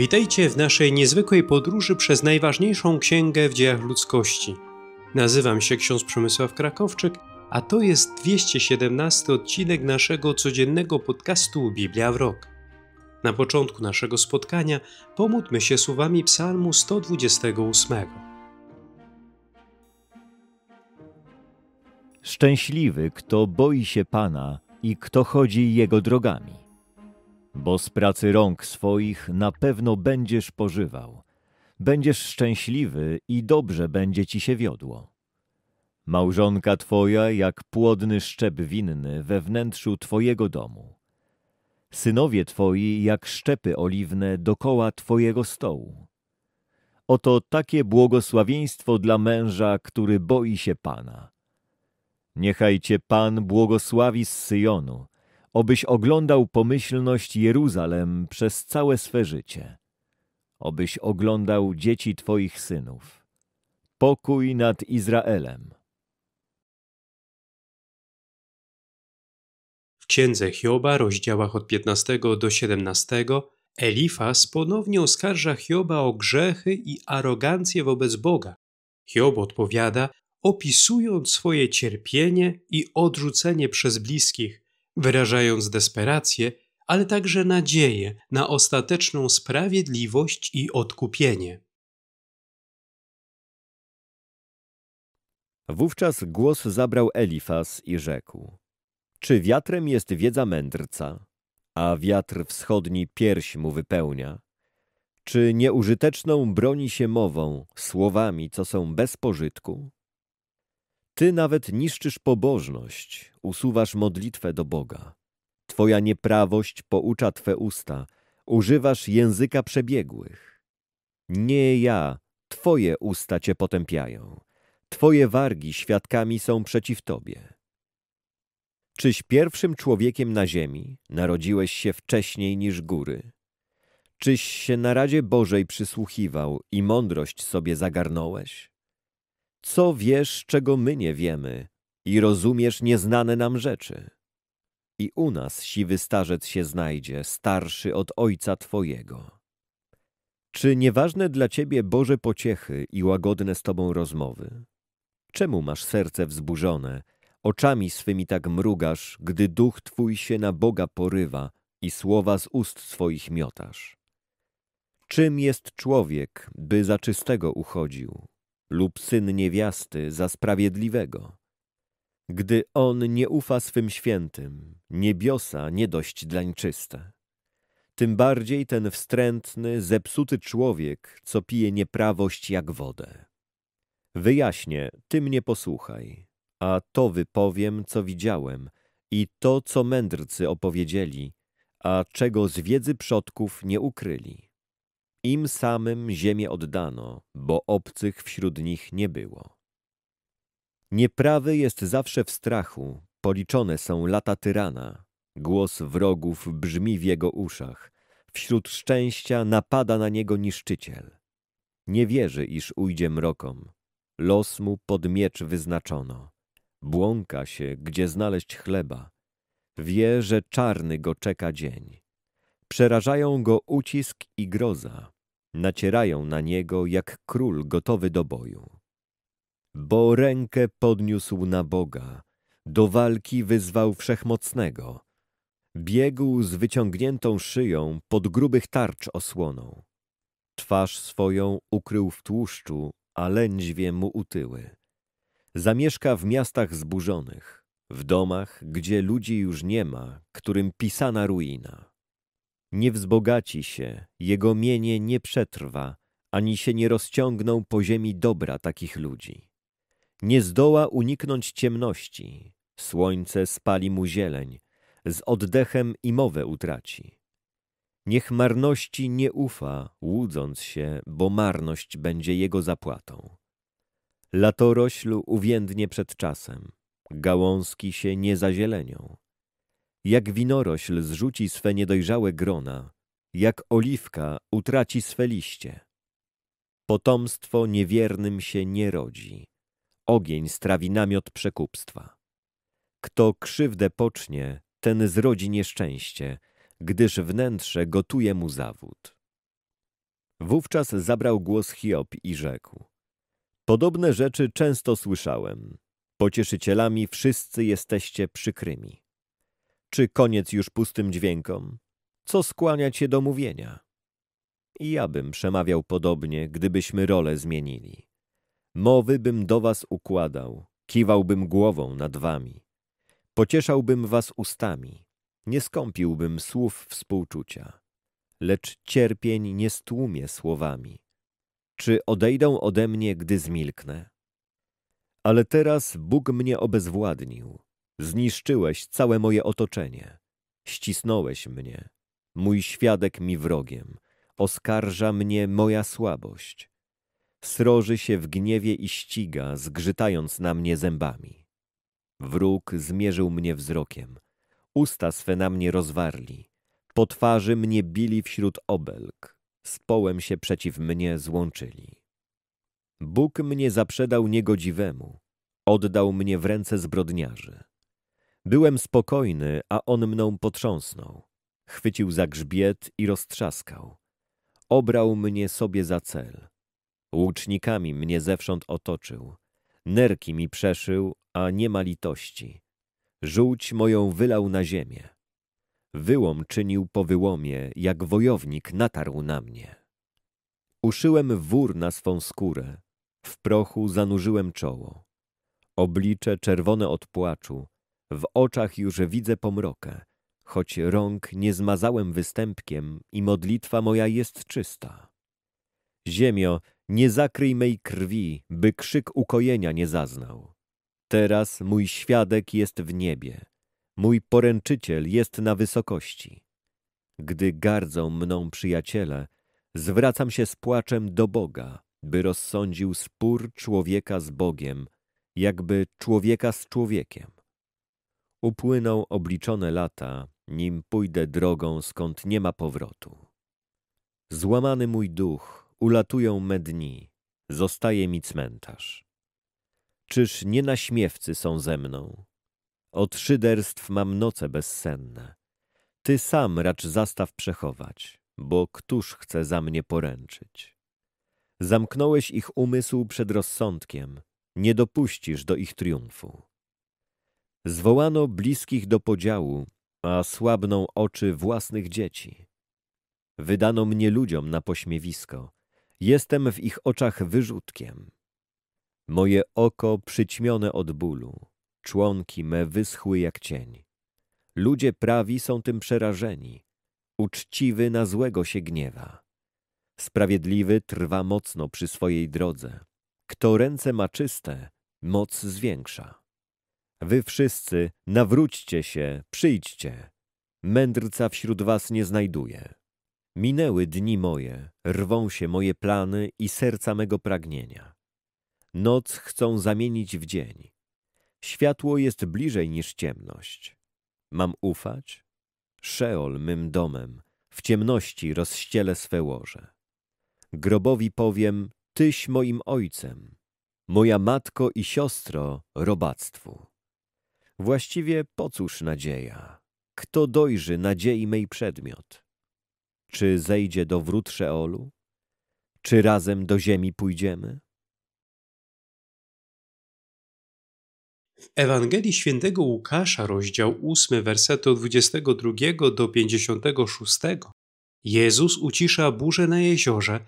Witajcie w naszej niezwykłej podróży przez najważniejszą księgę w dziejach ludzkości. Nazywam się ksiądz Przemysław Krakowczyk, a to jest 217 odcinek naszego codziennego podcastu Biblia w Rok. Na początku naszego spotkania pomódmy się słowami Psalmu 128. Szczęśliwy, kto boi się Pana i kto chodzi Jego drogami bo z pracy rąk swoich na pewno będziesz pożywał. Będziesz szczęśliwy i dobrze będzie ci się wiodło. Małżonka twoja jak płodny szczep winny we wnętrzu twojego domu. Synowie twoi jak szczepy oliwne dokoła twojego stołu. Oto takie błogosławieństwo dla męża, który boi się Pana. Niechaj cię Pan błogosławi z Syjonu, Obyś oglądał pomyślność Jeruzalem przez całe swe życie. Obyś oglądał dzieci Twoich synów. Pokój nad Izraelem. W księdze Hioba, rozdziałach od 15 do 17, Elifas ponownie oskarża Hioba o grzechy i arogancję wobec Boga. Hiob odpowiada, opisując swoje cierpienie i odrzucenie przez bliskich, wyrażając desperację, ale także nadzieję na ostateczną sprawiedliwość i odkupienie. Wówczas głos zabrał Elifas i rzekł: Czy wiatrem jest wiedza mędrca, a wiatr wschodni pierś mu wypełnia? Czy nieużyteczną broni się mową, słowami, co są bez pożytku? Ty nawet niszczysz pobożność, usuwasz modlitwę do Boga. Twoja nieprawość poucza Twe usta, używasz języka przebiegłych. Nie ja, Twoje usta Cię potępiają, Twoje wargi świadkami są przeciw Tobie. Czyś pierwszym człowiekiem na ziemi, narodziłeś się wcześniej niż góry? Czyś się na Radzie Bożej przysłuchiwał i mądrość sobie zagarnąłeś? co wiesz, czego my nie wiemy i rozumiesz nieznane nam rzeczy. I u nas siwy starzec się znajdzie, starszy od ojca twojego. Czy nieważne dla ciebie Boże pociechy i łagodne z tobą rozmowy? Czemu masz serce wzburzone, oczami swymi tak mrugasz, gdy duch twój się na Boga porywa i słowa z ust swoich miotasz? Czym jest człowiek, by za czystego uchodził? lub syn niewiasty za sprawiedliwego. Gdy on nie ufa swym świętym, niebiosa nie dość dlań czyste. Tym bardziej ten wstrętny, zepsuty człowiek, co pije nieprawość jak wodę. Wyjaśnię, ty mnie posłuchaj, a to wypowiem, co widziałem i to, co mędrcy opowiedzieli, a czego z wiedzy przodków nie ukryli. Im samym ziemię oddano, bo obcych wśród nich nie było. Nieprawy jest zawsze w strachu, policzone są lata tyrana. Głos wrogów brzmi w jego uszach. Wśród szczęścia napada na niego niszczyciel. Nie wierzy, iż ujdzie mrokom. Los mu pod miecz wyznaczono. Błąka się, gdzie znaleźć chleba. Wie, że czarny go czeka dzień. Przerażają go ucisk i groza, nacierają na niego jak król gotowy do boju. Bo rękę podniósł na Boga, do walki wyzwał wszechmocnego. Biegł z wyciągniętą szyją pod grubych tarcz osłoną. Twarz swoją ukrył w tłuszczu, a lędźwie mu utyły. Zamieszka w miastach zburzonych, w domach, gdzie ludzi już nie ma, którym pisana ruina nie wzbogaci się, jego mienie nie przetrwa, ani się nie rozciągną po ziemi dobra takich ludzi. Nie zdoła uniknąć ciemności, słońce spali mu zieleń, z oddechem i mowę utraci. Niech marności nie ufa, łudząc się, bo marność będzie jego zapłatą. Latorośl uwiędnie przed czasem, gałązki się nie zazielenią. Jak winorośl zrzuci swe niedojrzałe grona, jak oliwka utraci swe liście. Potomstwo niewiernym się nie rodzi. Ogień strawi namiot przekupstwa. Kto krzywdę pocznie, ten zrodzi nieszczęście, gdyż wnętrze gotuje mu zawód. Wówczas zabrał głos Hiob i rzekł. Podobne rzeczy często słyszałem. Pocieszycielami wszyscy jesteście przykrymi czy koniec już pustym dźwiękom? Co skłania cię do mówienia? I ja bym przemawiał podobnie, gdybyśmy role zmienili. Mowy bym do was układał, kiwałbym głową nad wami. Pocieszałbym was ustami, nie skąpiłbym słów współczucia. Lecz cierpień nie stłumię słowami. Czy odejdą ode mnie, gdy zmilknę? Ale teraz Bóg mnie obezwładnił Zniszczyłeś całe moje otoczenie. Ścisnąłeś mnie. Mój świadek mi wrogiem. Oskarża mnie moja słabość. Sroży się w gniewie i ściga, zgrzytając na mnie zębami. Wróg zmierzył mnie wzrokiem. Usta swe na mnie rozwarli. Po twarzy mnie bili wśród obelg. Z połem się przeciw mnie złączyli. Bóg mnie zaprzedał niegodziwemu. Oddał mnie w ręce zbrodniarzy. Byłem spokojny, a on mną potrząsnął. Chwycił za grzbiet i roztrzaskał. Obrał mnie sobie za cel. Łucznikami mnie zewsząd otoczył. Nerki mi przeszył, a nie ma litości. Żółć moją wylał na ziemię. Wyłom czynił po wyłomie, jak wojownik natarł na mnie. Uszyłem wór na swą skórę. W prochu zanurzyłem czoło. Oblicze czerwone od płaczu, w oczach już widzę pomrokę, choć rąk nie zmazałem występkiem i modlitwa moja jest czysta. Ziemio, nie zakryj mej krwi, by krzyk ukojenia nie zaznał. Teraz mój świadek jest w niebie, mój poręczyciel jest na wysokości. Gdy gardzą mną przyjaciele, zwracam się z płaczem do Boga, by rozsądził spór człowieka z Bogiem, jakby człowieka z człowiekiem. Upłyną obliczone lata, nim pójdę drogą, skąd nie ma powrotu. Złamany mój duch, ulatują me dni, zostaje mi cmentarz. Czyż nie naśmiewcy są ze mną? Od szyderstw mam noce bezsenne. Ty sam racz zastaw przechować, bo któż chce za mnie poręczyć? Zamknąłeś ich umysł przed rozsądkiem, nie dopuścisz do ich triumfu. Zwołano bliskich do podziału, a słabną oczy własnych dzieci. Wydano mnie ludziom na pośmiewisko. Jestem w ich oczach wyrzutkiem. Moje oko przyćmione od bólu, członki me wyschły jak cień. Ludzie prawi są tym przerażeni. Uczciwy na złego się gniewa. Sprawiedliwy trwa mocno przy swojej drodze. Kto ręce ma czyste, moc zwiększa. Wy wszyscy nawróćcie się, przyjdźcie. Mędrca wśród was nie znajduję. Minęły dni moje, rwą się moje plany i serca mego pragnienia. Noc chcą zamienić w dzień. Światło jest bliżej niż ciemność. Mam ufać? Szeol mym domem, w ciemności rozściele swe łoże. Grobowi powiem, Tyś moim ojcem, moja matko i siostro robactwu. Właściwie po cóż nadzieja? Kto dojrzy nadziei mej przedmiot? Czy zejdzie do wrót Szeolu? Czy razem do ziemi pójdziemy? W Ewangelii Świętego Łukasza, rozdział 8, wersety 22 do 56, Jezus ucisza burzę na jeziorze,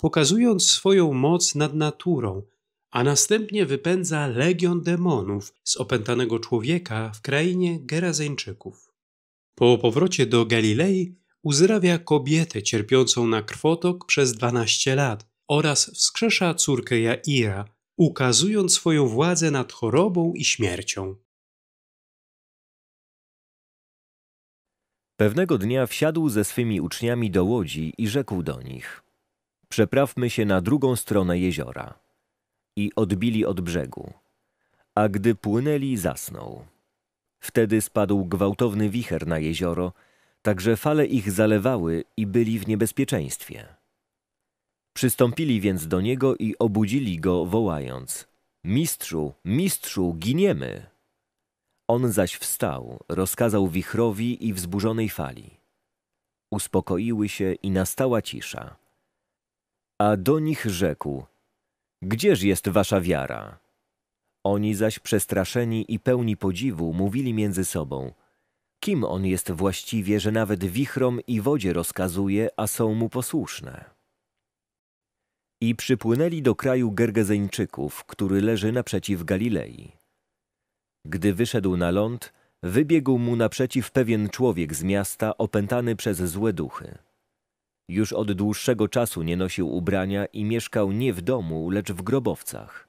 pokazując swoją moc nad naturą – a następnie wypędza legion demonów z opętanego człowieka w krainie Gerazeńczyków. Po powrocie do Galilei uzdrawia kobietę cierpiącą na krwotok przez 12 lat oraz wskrzesza córkę Jaira, ukazując swoją władzę nad chorobą i śmiercią. Pewnego dnia wsiadł ze swymi uczniami do łodzi i rzekł do nich: Przeprawmy się na drugą stronę jeziora i odbili od brzegu. A gdy płynęli, zasnął. Wtedy spadł gwałtowny wicher na jezioro, także fale ich zalewały i byli w niebezpieczeństwie. Przystąpili więc do niego i obudzili go, wołając: Mistrzu, mistrzu, giniemy! On zaś wstał, rozkazał wichrowi i wzburzonej fali. Uspokoiły się i nastała cisza. A do nich rzekł: Gdzież jest wasza wiara? Oni zaś przestraszeni i pełni podziwu mówili między sobą. Kim on jest właściwie, że nawet wichrom i wodzie rozkazuje, a są mu posłuszne? I przypłynęli do kraju Gergezeńczyków, który leży naprzeciw Galilei. Gdy wyszedł na ląd, wybiegł mu naprzeciw pewien człowiek z miasta opętany przez złe duchy. Już od dłuższego czasu nie nosił ubrania i mieszkał nie w domu, lecz w grobowcach.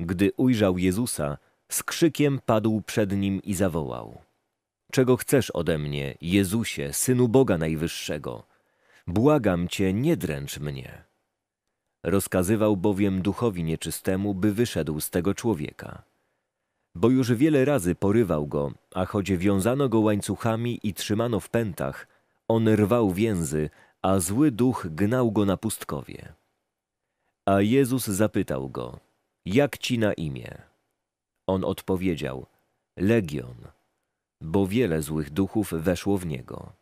Gdy ujrzał Jezusa, z krzykiem padł przed nim i zawołał: Czego chcesz ode mnie, Jezusie, synu Boga Najwyższego? Błagam cię, nie dręcz mnie. Rozkazywał bowiem duchowi nieczystemu, by wyszedł z tego człowieka. Bo już wiele razy porywał go, a choć wiązano go łańcuchami i trzymano w pętach, on rwał więzy, a zły duch gnał go na pustkowie. A Jezus zapytał go, jak ci na imię? On odpowiedział, Legion, bo wiele złych duchów weszło w niego.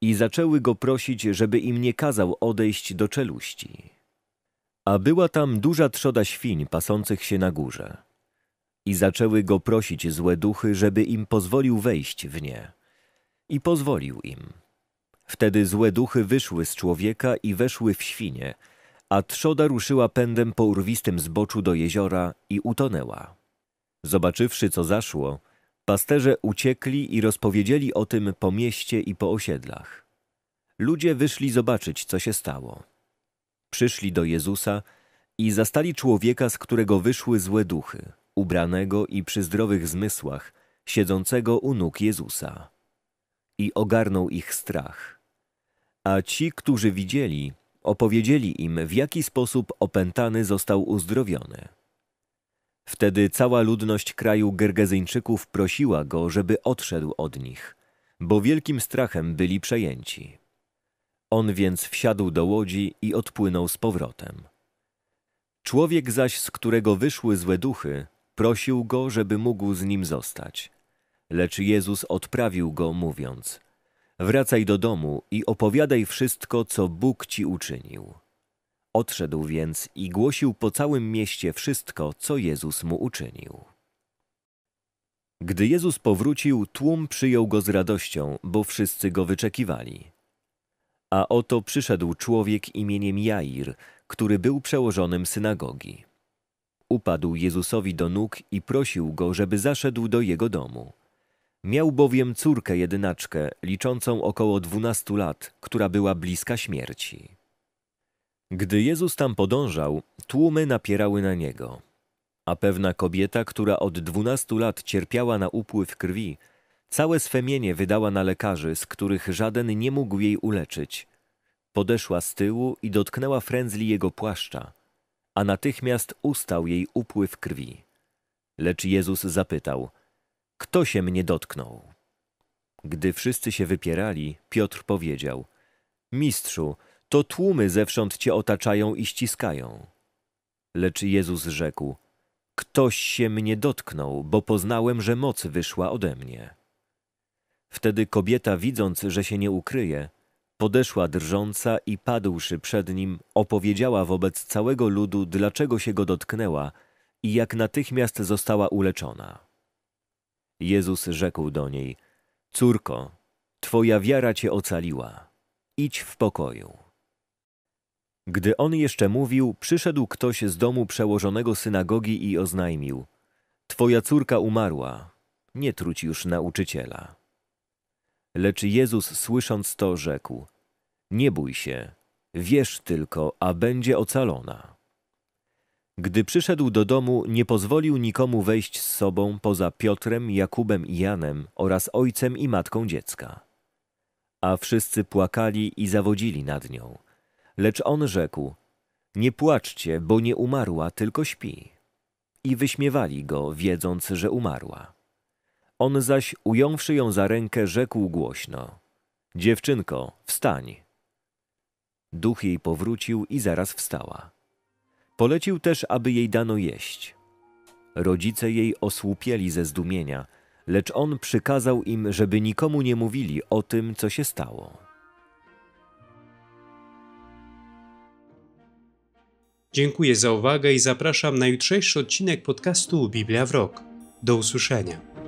I zaczęły go prosić, żeby im nie kazał odejść do czeluści. A była tam duża trzoda świń pasących się na górze. I zaczęły go prosić złe duchy, żeby im pozwolił wejść w nie. I pozwolił im. Wtedy złe duchy wyszły z człowieka i weszły w świnie, a trzoda ruszyła pędem po urwistym zboczu do jeziora i utonęła. Zobaczywszy, co zaszło, pasterze uciekli i rozpowiedzieli o tym po mieście i po osiedlach. Ludzie wyszli zobaczyć, co się stało. Przyszli do Jezusa i zastali człowieka, z którego wyszły złe duchy, ubranego i przy zdrowych zmysłach, siedzącego u nóg Jezusa i ogarnął ich strach. A ci, którzy widzieli, opowiedzieli im, w jaki sposób opętany został uzdrowiony. Wtedy cała ludność kraju Gergezyńczyków prosiła go, żeby odszedł od nich, bo wielkim strachem byli przejęci. On więc wsiadł do łodzi i odpłynął z powrotem. Człowiek zaś, z którego wyszły złe duchy, prosił go, żeby mógł z nim zostać – Lecz Jezus odprawił go, mówiąc: Wracaj do domu i opowiadaj wszystko, co Bóg ci uczynił. Odszedł więc i głosił po całym mieście wszystko, co Jezus mu uczynił. Gdy Jezus powrócił, tłum przyjął go z radością, bo wszyscy go wyczekiwali. A oto przyszedł człowiek imieniem Jair, który był przełożonym synagogi. Upadł Jezusowi do nóg i prosił go, żeby zaszedł do jego domu. Miał bowiem córkę jedynaczkę, liczącą około dwunastu lat, która była bliska śmierci. Gdy Jezus tam podążał, tłumy napierały na niego. A pewna kobieta, która od dwunastu lat cierpiała na upływ krwi, całe swe mienie wydała na lekarzy, z których żaden nie mógł jej uleczyć. Podeszła z tyłu i dotknęła frędzli jego płaszcza, a natychmiast ustał jej upływ krwi. Lecz Jezus zapytał – kto się mnie dotknął? Gdy wszyscy się wypierali, Piotr powiedział: Mistrzu, to tłumy zewsząd cię otaczają i ściskają. Lecz Jezus rzekł: Ktoś się mnie dotknął, bo poznałem, że moc wyszła ode mnie. Wtedy kobieta, widząc, że się nie ukryje, podeszła drżąca i padłszy przed nim, opowiedziała wobec całego ludu, dlaczego się go dotknęła i jak natychmiast została uleczona. Jezus rzekł do niej, Córko, Twoja wiara Cię ocaliła. Idź w pokoju. Gdy on jeszcze mówił, przyszedł ktoś z domu przełożonego synagogi i oznajmił: Twoja córka umarła, nie truć już nauczyciela. Lecz Jezus, słysząc to, rzekł: Nie bój się, wierz tylko, a będzie ocalona. Gdy przyszedł do domu, nie pozwolił nikomu wejść z sobą poza Piotrem, Jakubem i Janem oraz ojcem i matką dziecka. A wszyscy płakali i zawodzili nad nią. Lecz on rzekł: Nie płaczcie, bo nie umarła, tylko śpi. I wyśmiewali go, wiedząc, że umarła. On zaś, ująwszy ją za rękę, rzekł głośno: Dziewczynko, wstań. Duch jej powrócił i zaraz wstała. Polecił też, aby jej dano jeść. Rodzice jej osłupieli ze zdumienia, lecz on przykazał im, żeby nikomu nie mówili o tym, co się stało. Dziękuję za uwagę i zapraszam na jutrzejszy odcinek podcastu Biblia w Rok. Do usłyszenia.